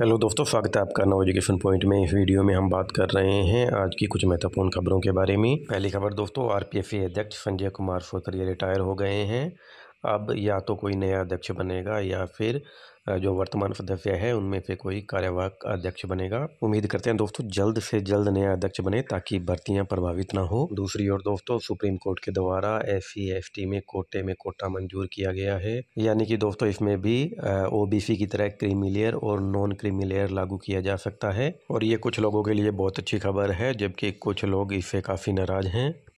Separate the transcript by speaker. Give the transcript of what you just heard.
Speaker 1: hello दोस्तों स्वागत है आपका नव एजुकेशन पॉइंट में इस वीडियो में हम बात कर रहे हैं आज की कुछ महत्वपूर्ण खबरों के बारे में पहली खबर दोस्तों आरपीएफ अध्यक्ष संजय कुमार सोतरिया रिटायर हो गए हैं अब या तो कोई नया अध्यक्ष बनेगा या फिर जो वर्तमान सदस्य है उनमें से कोई कार्यवाहक अध्यक्ष बनेगा उम्मीद करते हैं दोस्तों जल्द से जल्द नया अध्यक्ष बने ताकि भर्तियां प्रभावित ना हो दूसरी ओर दोस्तों सुप्रीम कोर्ट के द्वारा एस सी में कोटे में कोटा मंजूर किया गया है यानी कि दोस्तों इसमें भी ओबीसी की तरह क्रीमी लेयर और नॉन क्रीमी लेयर लागू किया जा सकता है और ये कुछ लोगों के लिए बहुत अच्छी खबर है जबकि कुछ लोग इससे काफ़ी नाराज हैं